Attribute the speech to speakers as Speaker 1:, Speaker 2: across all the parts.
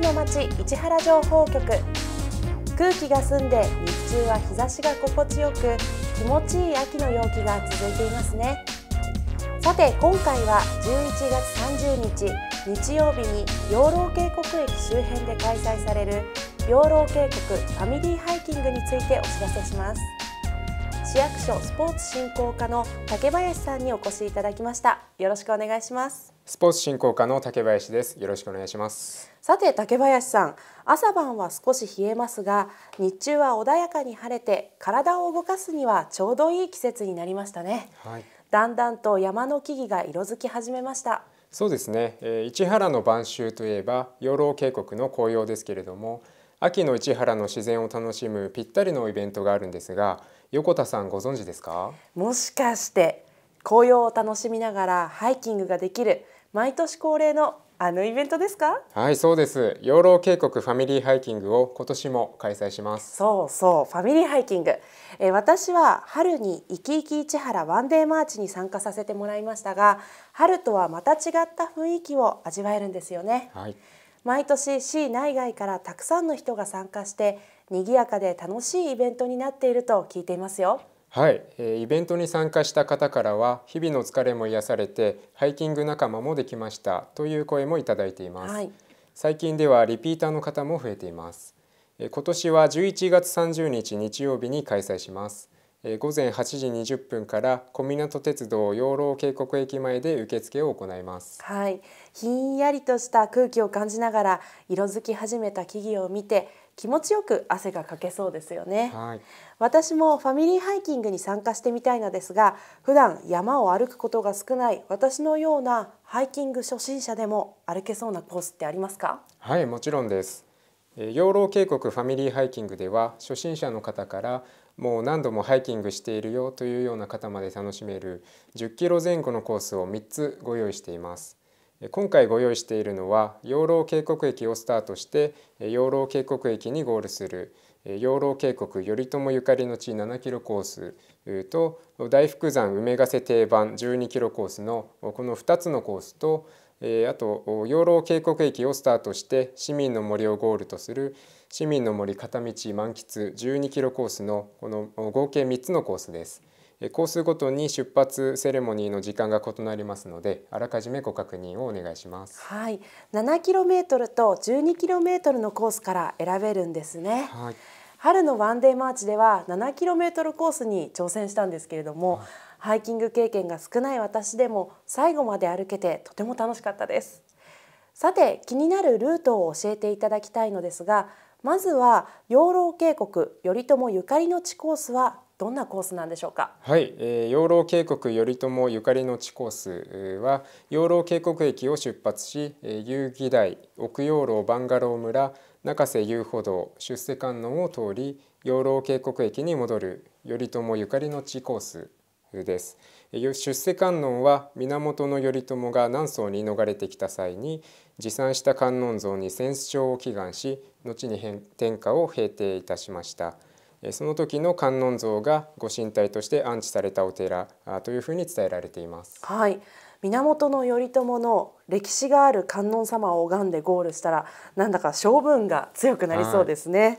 Speaker 1: の街市原情報局空気が澄んで日中は日差しが心地よく気持ちいい秋の陽気が続いていますねさて今回は11月30日日曜日に養老渓谷駅周辺で開催される養老渓谷ファミリーハイキングについてお知らせします市役所スポーツ振興課の竹林さんにお越しいただきましたよろしくお願いします
Speaker 2: スポーツ振興課の竹林ですよろしくお願いします
Speaker 1: さて竹林さん朝晩は少し冷えますが日中は穏やかに晴れて体を動かすにはちょうどいい季節になりましたね、はい、だんだんと山の木々が色づき始めました
Speaker 2: そうですね、えー、市原の晩秋といえば養老渓谷の紅葉ですけれども秋の市原の自然を楽しむぴったりのイベントがあるんですが横田さんご存知ですかもしか
Speaker 1: して紅葉を楽しみながらハイキングができる毎年恒例のあのイベントですか
Speaker 2: はいそうです養老渓谷ファミリーハイキングを今年も開催します
Speaker 1: そうそうファミリーハイキング、え私は春に生き生き市原ワンデーマーチに参加させてもらいましたが春とはまた違った雰囲気を味わえるんですよねはい毎年市内外からたくさんの人が参加して賑やかで楽しいイベントになっていると聞いていますよ。
Speaker 2: はい、えイベントに参加した方からは日々の疲れも癒されてハイキング仲間もできましたという声もいただいています、はい、最近ではリピーターの方も増えていますえ今年は11月30日日曜日に開催します午前8時20分から小湊鉄道養老渓谷駅前で受付を行います、
Speaker 1: はい、ひんやりとした空気を感じながら色づき始めた木々を見て気持ちよく汗がかけそうですよね、はい、私もファミリーハイキングに参加してみたいのですが普段山を歩くことが少ない私のようなハイキング初心者でも歩けそうなコースってありますか
Speaker 2: はいもちろんです養老渓谷ファミリーハイキングでは初心者の方からもう何度もハイキングしているよというような方まで楽しめる10キロ前後のコースを3つご用意しています。今回ご用意しているのは養老渓谷駅をスタートして養老渓谷駅にゴールする養老渓谷頼朝ゆかりの地7キロコースと大福山梅ヶ瀬定番12キロコースのこの2つのコースとあと養老渓谷駅をスタートして市民の森をゴールとする市民の森片道満喫12キロコースのこの合計3つのコースです。コースごとに出発セレモニーの時間が異なりますのであらかじめご確認をお願いします
Speaker 1: はい、7トルと1 2トルのコースから選べるんですね、はい、春のワンデーマーチでは7トルコースに挑戦したんですけれども、はい、ハイキング経験が少ない私でも最後まで歩けてとても楽しかったですさて気になるルートを教えていただきたいのですがまずは養老渓谷頼朝ゆかりの地コースはどんなコースなんでしょうか。
Speaker 2: はい、えー、養老渓谷頼朝ゆかりの地コースは養老渓谷駅を出発し、えー、遊戯台、奥養老バンガロー村、中瀬遊歩道、出世観音を通り養老渓谷駅に戻る頼朝ゆかりの地コースです。出世観音は源頼朝が南宋に逃れてきた際に持参した観音像に戦勝を祈願し後に天下を平定いたしましたその時の観音像が御神体として安置されたお寺というふうに伝えられています
Speaker 1: はい源頼朝の歴史がある観音様を拝んでゴールしたらなんだか勝分が強くなりそうですね、はい、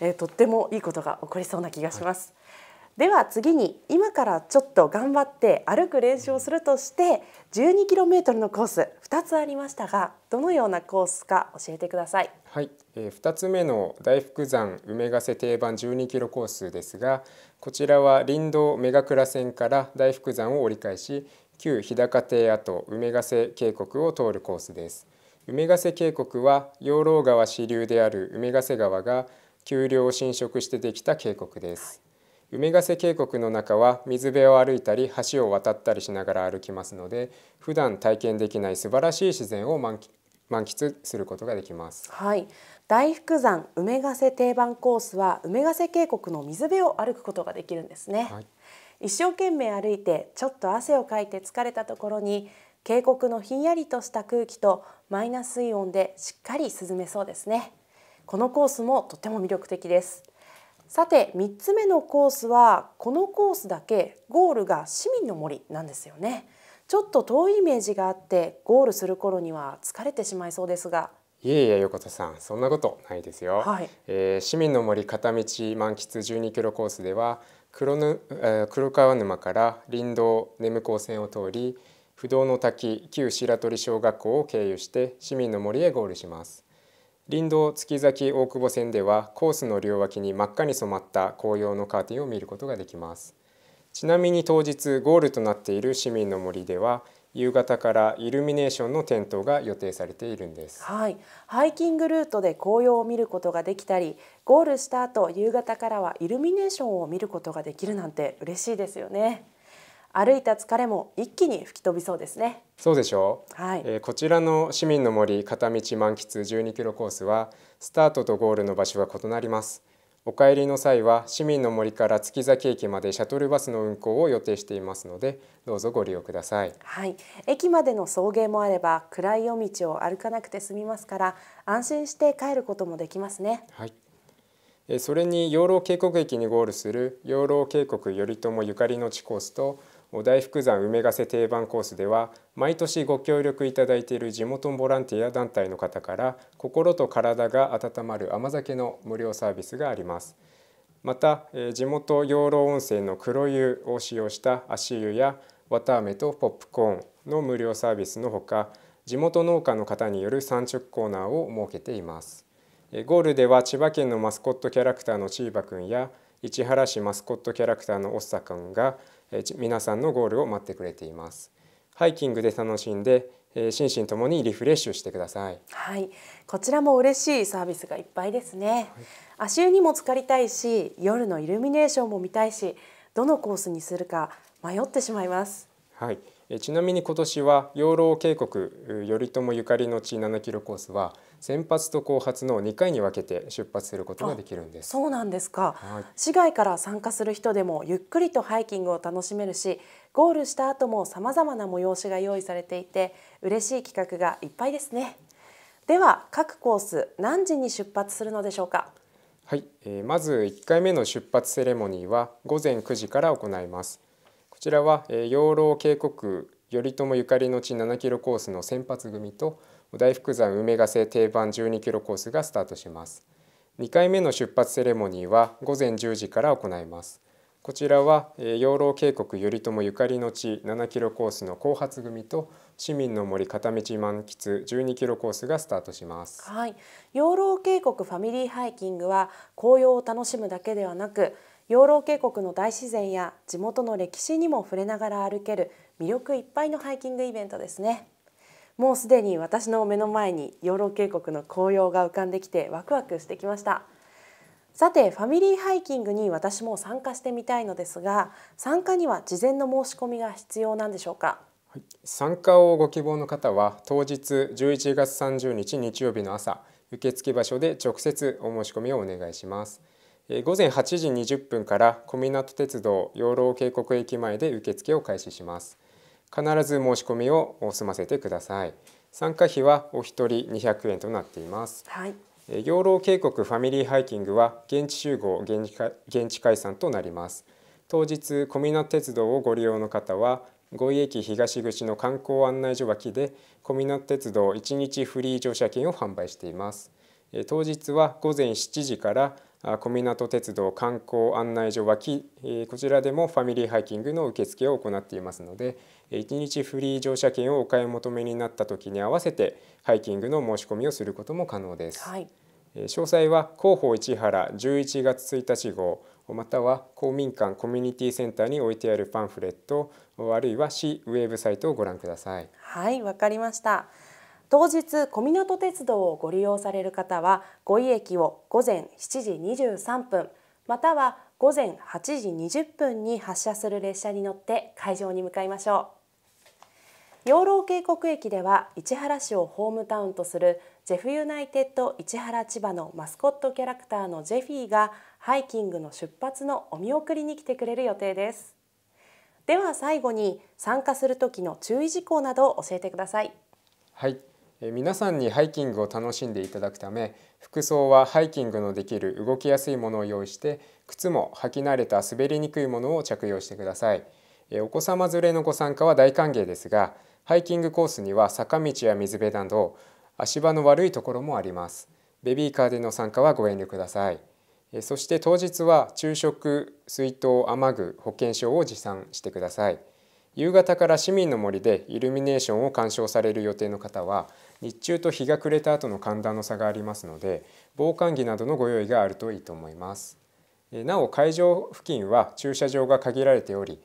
Speaker 1: えー、とってもいいことが起こりそうな気がします、はいでは次に今からちょっと頑張って歩く練習をするとして 12km のコース2つありましたがどのようなコースか教えてください。
Speaker 2: はい、えー、2つ目の大福山梅ヶ瀬定番 12km コースですがこちらは林道目ヶ倉線から大福山を折り返し旧日高邸跡梅ヶ瀬渓谷を通るコースです。梅ヶ瀬渓谷は養老川支流である梅ヶ瀬川が丘陵を浸食してできた渓谷です。はい梅ヶ瀬渓谷の中は水辺を歩いたり橋を渡ったりしながら歩きますので普段体験できない素晴らしい自然を満喫することができます。
Speaker 1: はい大福山梅ヶ瀬定番コースは梅ヶ瀬渓谷の水辺を歩くことができるんですね、はい、一生懸命歩いてちょっと汗をかいて疲れたところに渓谷のひんやりとした空気とマイナスイオンでしっかり涼めそうですねこのコースもとても魅力的ですさて3つ目のコースはこのコースだけゴールが市民の森なんですよねちょっと遠いイメージがあってゴールする頃には疲れてしまいそうですが
Speaker 2: いえいえ横田さんそんなことないですよ、はい、えー、市民の森片道満喫12キロコースでは黒ぬ、えー、黒川沼から林道根向高線を通り不動の滝旧白鳥小学校を経由して市民の森へゴールします林道月崎大久保線ではコースの両脇に真っ赤に染まった紅葉のカーテンを見ることができますちなみに当日ゴールとなっている市民の森では夕方からイルミネーションの点灯が予定されているんです、
Speaker 1: はい、ハイキングルートで紅葉を見ることができたりゴールした後夕方からはイルミネーションを見ることができるなんて嬉しいですよね歩いた疲れも一気に吹き飛びそうですね
Speaker 2: そうでしょう、はいえー、こちらの市民の森片道満喫12キロコースはスタートとゴールの場所が異なりますお帰りの際は市民の森から月崎駅までシャトルバスの運行を予定していますのでどうぞご利用ください、
Speaker 1: はい、駅までの送迎もあれば暗い夜道を歩かなくて済みますから安心して帰ることもできますね、
Speaker 2: はい、それに養老渓谷駅にゴールする養老渓谷頼朝ゆかりの地コースとお大福山梅ヶ瀬定番コースでは毎年ご協力いただいている地元ボランティア団体の方から心と体が温まる甘酒の無料サービスがありますまた、え地元養老温泉の黒湯を使用した足湯や綿あめとポップコーンの無料サービスのほか地元農家の方による産直コーナーを設けていますゴールでは千葉県のマスコットキャラクターのチーバくんや市原市マスコットキャラクターのオッサくんが皆さんのゴールを待ってくれていますハイキングで楽しんで心身ともにリフレッシュしてください
Speaker 1: はいこちらも嬉しいサービスがいっぱいですね、はい、足湯にも浸かりたいし夜のイルミネーションも見たいしどのコースにするか迷ってしまいます
Speaker 2: はいちなみに今年は養老渓谷頼朝ゆかりの地7キロコースは先発と後発の2回に分けて出発することができるんです
Speaker 1: そうなんですか、はい、市外から参加する人でもゆっくりとハイキングを楽しめるしゴールした後もさまざまな催しが用意されていて嬉しい企画がいっぱいですねでは各コース何時に出発するのでしょうか
Speaker 2: はい、えー、まず1回目の出発セレモニーは午前9時から行いますこちらは養老渓谷頼朝ゆかりの地7キロコースの先発組と大福山梅ヶ瀬定番12キロコースがスタートします2回目の出発セレモニーは午前10時から行いますこちらは養老渓谷頼朝ゆかりの地7キロコースの後発組と市民の森片道満喫12キロコースがスタートします、
Speaker 1: はい、養老渓谷ファミリーハイキングは紅葉を楽しむだけではなく養老渓谷の大自然や地元の歴史にも触れながら歩ける魅力いっぱいのハイキングイベントですねもうすでに私の目の前に養老渓谷の紅葉が浮かんできてワクワクしてきましたさてファミリーハイキングに私も参加してみたいのですが参加には事前の申し込みが必要なんでしょうか
Speaker 2: 参加をご希望の方は当日11月30日日曜日の朝受付場所で直接お申し込みをお願いします。午前8時20分から小湊鉄道養老渓谷駅前で受付を開始します必ず申し込みを済ませてください参加費はお一人200円となっています、はい、養老渓谷ファミリーハイキングは現地集合現地解散となります当日小湊鉄道をご利用の方は五井駅東口の観光案内所脇で小湊鉄道1日フリー乗車券を販売しています当日は午前7時から小湊鉄道観光案内所脇こちらでもファミリーハイキングの受付を行っていますので1日フリー乗車券をお買い求めになった時に合わせてハイキングの申し込みをすることも可能です、はい、詳細は広報市原11月1日号または公民館コミュニティセンターに置いてあるパンフレットあるいは市ウェブサイトをご覧ください
Speaker 1: はいわかりました当日小湊鉄道をご利用される方は五井駅を午前7時23分または午前8時20分に発車する列車に乗って会場に向かいましょう養老渓谷駅では市原市をホームタウンとするジェフユナイテッド市原千葉のマスコットキャラクターのジェフィーがハイキングの出発のお見送りに来てくれる予定ですでは最後に参加する時の注意事項などを教えてください
Speaker 2: はい皆さんにハイキングを楽しんでいただくため服装はハイキングのできる動きやすいものを用意して靴も履き慣れた滑りにくいものを着用してくださいお子様連れのご参加は大歓迎ですがハイキングコースには坂道や水辺など足場の悪いところもありますベビーカーでの参加はご遠慮くださいそして当日は昼食水筒雨具保険証を持参してください夕方から市民の森でイルミネーションを鑑賞される予定の方は日中と日が暮れた後の寒暖の差がありますので防寒着などのご用意があるといいと思いますなお会場付近は駐車場が限られており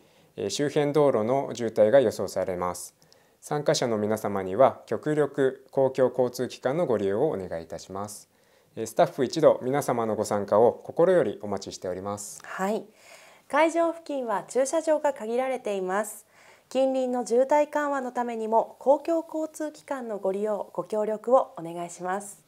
Speaker 2: 周辺道路の渋滞が予想されます参加者の皆様には極力公共交通機関のご利用をお願いいたしますスタッフ一同皆様のご参加を心よりお待ちしております
Speaker 1: はい会場付近は駐車場が限られています近隣の渋滞緩和のためにも公共交通機関のご利用ご協力をお願いします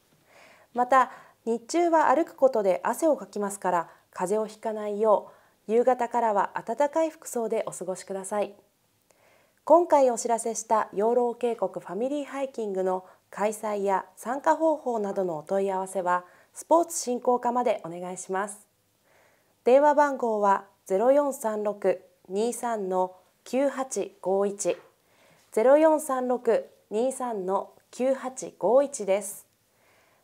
Speaker 1: また日中は歩くことで汗をかきますから風邪をひかないよう夕方からは暖かい服装でお過ごしください今回お知らせした養老渓谷ファミリーハイキングの開催や参加方法などのお問い合わせはスポーツ振興課までお願いします電話番号は0436-23の九八五一ゼロ四三六二三の九八五一です。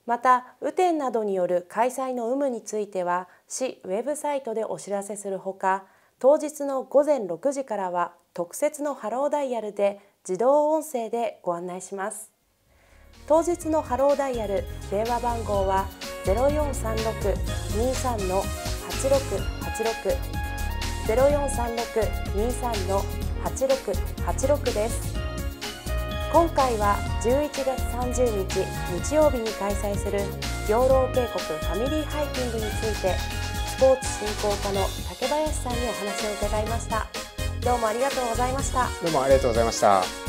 Speaker 1: また雨天などによる開催の有無については市ウェブサイトでお知らせするほか当日の午前六時からは特設のハローダイヤルで自動音声でご案内します当日のハローダイヤル電話番号はゼロ四三六二三の八六八六。0436-23の8686です今回は11月30日日曜日に開催する養老渓谷ファミリーハイキングについてスポーツ振興課の竹林さんにお話を伺いましたどうもありがとうございました
Speaker 2: どうもありがとうございました